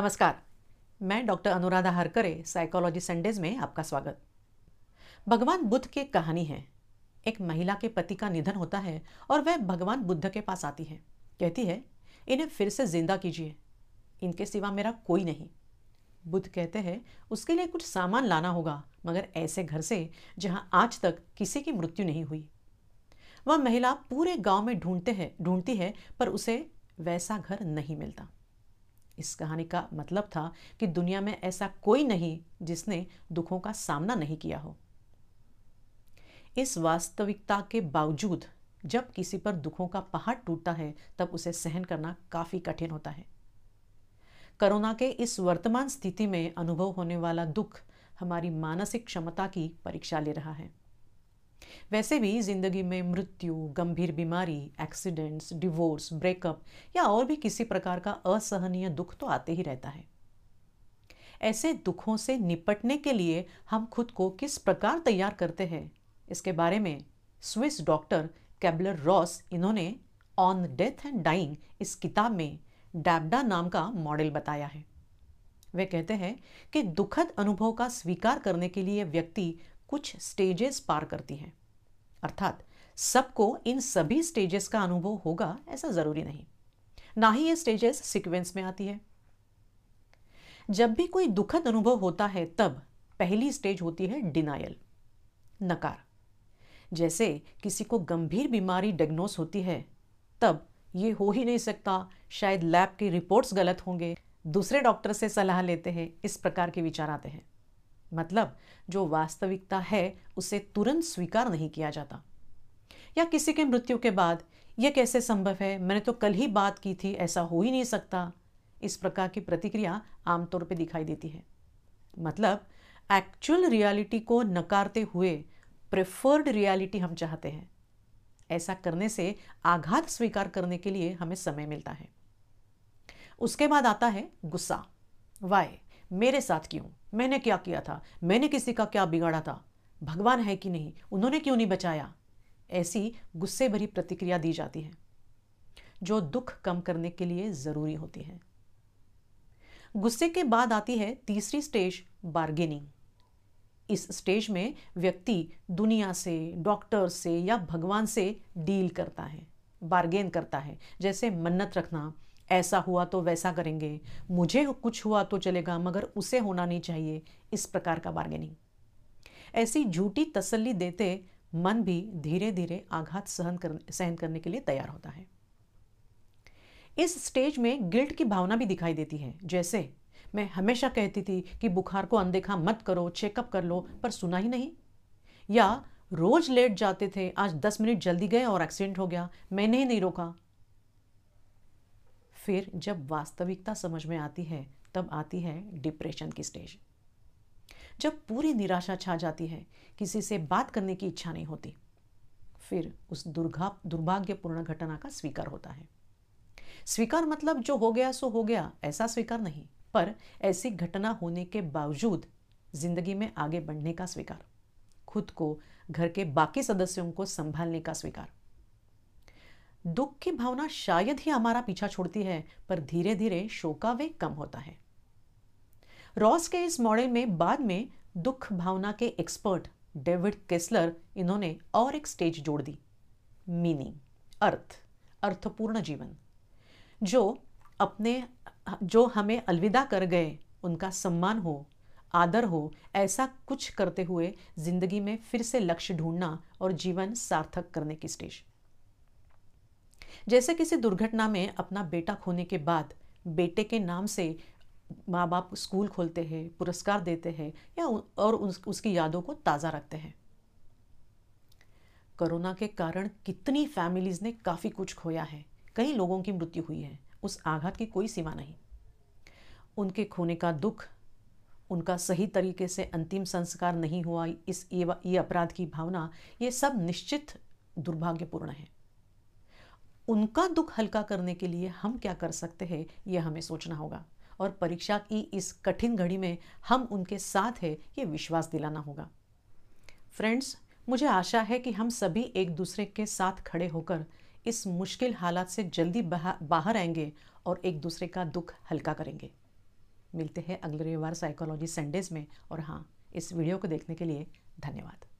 नमस्कार मैं doctor Anuradha Harkare psychology Sundays में आपका स्वागत भगवान बुद्ध की एक कहानी है एक महिला के पति का निधन होता है और वह भगवान बुद्ध के पास आती है कहती है इन्हें फिर से जिंदा कीजिए इनके सिवा मेरा कोई नहीं बुद्ध कहते हैं उसके लिए कुछ सामान लाना होगा मगर ऐसे घर से जहाँ आज तक किसी की मृत्यु नहीं हुई वह महिला पूरे गांव में ढूंढते हैं ढूंढती है पर उसे वैसा घर नहीं मिलता इस कहानी का मतलब था कि दुनिया में ऐसा कोई नहीं जिसने दुखों का सामना नहीं किया हो इस वास्तविकता के बावजूद जब किसी पर दुखों का पहाड़ टूटता है तब उसे सहन करना काफ़ी कठिन होता है कोरोना के इस वर्तमान स्थिति में अनुभव होने वाला दुख हमारी मानसिक क्षमता की परीक्षा ले रहा है वैसे भी ज़िंदगी में मृत्यु गंभीर बीमारी एक्सीडेंट्स डिवोर्स ब्रेकअप या और भी किसी प्रकार का असहनीय दुख तो आते ही रहता है ऐसे दुखों से निपटने के लिए हम खुद को किस प्रकार तैयार करते हैं इसके बारे में स्विस डॉक्टर कैबलर रॉस इन्होंने ऑन डेथ एंड डाइंग इस किताब में डैबडा नाम का मॉडल बताया है वे कहते हैं कि दुखद अनुभव का स्वीकार करने के लिए व्यक्ति कुछ स्टेजेस पार करती हैं अर्थात सबको इन सभी स्टेजेस का अनुभव होगा ऐसा ज़रूरी नहीं ना ही ये स्टेजेस सीक्वेंस में आती है जब भी कोई दुखद अनुभव होता है तब पहली स्टेज होती है डिनायल नकार जैसे किसी को गंभीर बीमारी डायग्नोस होती है तब ये हो ही नहीं सकता शायद लैब की रिपोर्ट्स गलत होंगे दूसरे डॉक्टर से सलाह लेते हैं इस प्रकार के विचार आते हैं मतलब जो वास्तविकता है उसे तुरंत स्वीकार नहीं किया जाता या किसी के मृत्यु के बाद यह कैसे संभव है मैंने तो कल ही बात की थी ऐसा हो ही नहीं सकता इस प्रकार की प्रतिक्रिया आमतौर पर दिखाई देती है मतलब एक्चुअल रियलिटी को नकारते हुए प्रेफर्ड रियलिटी हम चाहते हैं ऐसा करने से आघात स्वीकार करने के लिए हमें समय मिलता है उसके बाद आता है गुस्सा वाय मेरे साथ क्यों मैंने क्या किया था मैंने किसी का क्या बिगाड़ा था भगवान है कि नहीं उन्होंने क्यों नहीं बचाया ऐसी गुस्से भरी प्रतिक्रिया दी जाती है जो दुख कम करने के लिए ज़रूरी होती है गुस्से के बाद आती है तीसरी स्टेज बार्गेनिंग इस स्टेज में व्यक्ति दुनिया से डॉक्टर से या भगवान से डील करता है बार्गेन करता है जैसे मन्नत रखना ऐसा हुआ तो वैसा करेंगे मुझे कुछ हुआ तो चलेगा मगर उसे होना नहीं चाहिए इस प्रकार का बार्गेनिंग ऐसी झूठी तसल्ली देते मन भी धीरे धीरे आघात सहन कर सहन करने के लिए तैयार होता है इस स्टेज में गिल्ट की भावना भी दिखाई देती है जैसे मैं हमेशा कहती थी कि बुखार को अनदेखा मत करो चेकअप कर लो पर सुना ही नहीं या रोज लेट जाते थे आज दस मिनट जल्दी गए और एक्सीडेंट हो गया मैंने ही नहीं रोका फिर जब वास्तविकता समझ में आती है तब आती है डिप्रेशन की स्टेज जब पूरी निराशा छा जाती है किसी से बात करने की इच्छा नहीं होती फिर उस दुर्घा दुर्भाग्यपूर्ण घटना का स्वीकार होता है स्वीकार मतलब जो हो गया सो हो गया ऐसा स्वीकार नहीं पर ऐसी घटना होने के बावजूद जिंदगी में आगे बढ़ने का स्वीकार खुद को घर के बाकी सदस्यों को संभालने का स्वीकार दुख की भावना शायद ही हमारा पीछा छोड़ती है पर धीरे धीरे शोकावेग कम होता है रॉस के इस मॉडल में बाद में दुख भावना के एक्सपर्ट डेविड केसलर इन्होंने और एक स्टेज जोड़ दी मीनिंग अर्थ अर्थपूर्ण जीवन जो अपने जो हमें अलविदा कर गए उनका सम्मान हो आदर हो ऐसा कुछ करते हुए जिंदगी में फिर से लक्ष्य ढूंढना और जीवन सार्थक करने की स्टेज जैसे किसी दुर्घटना में अपना बेटा खोने के बाद बेटे के नाम से माँ बाप स्कूल खोलते हैं पुरस्कार देते हैं या और उस, उसकी यादों को ताज़ा रखते हैं कोरोना के कारण कितनी फैमिलीज़ ने काफ़ी कुछ खोया है कई लोगों की मृत्यु हुई है उस आघात की कोई सीमा नहीं उनके खोने का दुख उनका सही तरीके से अंतिम संस्कार नहीं हुआ इस ये अपराध की भावना ये सब निश्चित दुर्भाग्यपूर्ण है उनका दुख हल्का करने के लिए हम क्या कर सकते हैं यह हमें सोचना होगा और परीक्षा की इस कठिन घड़ी में हम उनके साथ हैं ये विश्वास दिलाना होगा फ्रेंड्स मुझे आशा है कि हम सभी एक दूसरे के साथ खड़े होकर इस मुश्किल हालात से जल्दी बाहर आएंगे और एक दूसरे का दुख हल्का करेंगे मिलते हैं अगले रविवार साइकोलॉजी संडेज में और हाँ इस वीडियो को देखने के लिए धन्यवाद